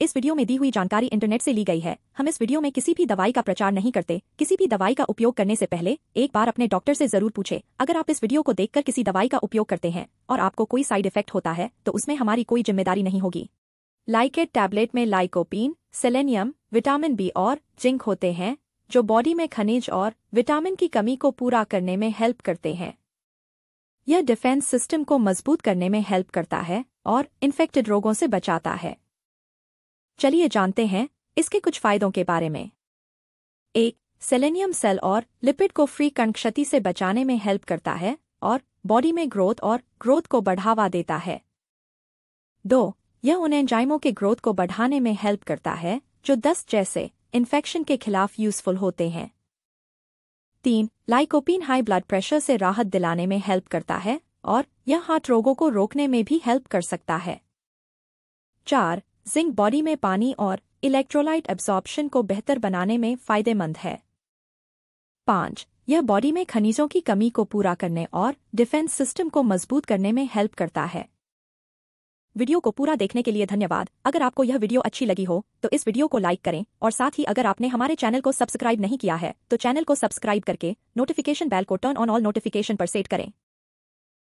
इस वीडियो में दी हुई जानकारी इंटरनेट से ली गई है हम इस वीडियो में किसी भी दवाई का प्रचार नहीं करते किसी भी दवाई का उपयोग करने से पहले एक बार अपने डॉक्टर से जरूर पूछे अगर आप इस वीडियो को देखकर किसी दवाई का उपयोग करते हैं और आपको कोई साइड इफेक्ट होता है तो उसमें हमारी कोई जिम्मेदारी नहीं होगी लाइकेट टैबलेट में लाइकोपीन सेलेनियम विटामिन बी और जिंक होते हैं जो बॉडी में खनिज और विटामिन की कमी को पूरा करने में हेल्प करते हैं यह डिफेंस सिस्टम को मजबूत करने में हेल्प करता है और इन्फेक्टेड रोगों से बचाता है चलिए जानते हैं इसके कुछ फायदों के बारे में एक सेलेनियम सेल और लिपिड को फ्री कण क्षति से बचाने में हेल्प करता है और बॉडी में ग्रोथ और ग्रोथ को बढ़ावा देता है दो यह उन एंजाइमों के ग्रोथ को बढ़ाने में हेल्प करता है जो दस्त जैसे इन्फेक्शन के खिलाफ यूजफुल होते हैं तीन लाइकोपिन हाई ब्लड प्रेशर से राहत दिलाने में हेल्प करता है और यह हार्ट रोगों को रोकने में भी हेल्प कर सकता है चार जिंक बॉडी में पानी और इलेक्ट्रोलाइट एब्जॉर्प्शन को बेहतर बनाने में फायदेमंद है पांच यह बॉडी में खनिजों की कमी को पूरा करने और डिफेंस सिस्टम को मजबूत करने में हेल्प करता है वीडियो को पूरा देखने के लिए धन्यवाद अगर आपको यह वीडियो अच्छी लगी हो तो इस वीडियो को लाइक करें और साथ ही अगर आपने हमारे चैनल को सब्सक्राइब नहीं किया है तो चैनल को सब्सक्राइब करके नोटिफिकेशन बेल को टर्न ऑन ऑल नोटिफिकेशन पर सेट करें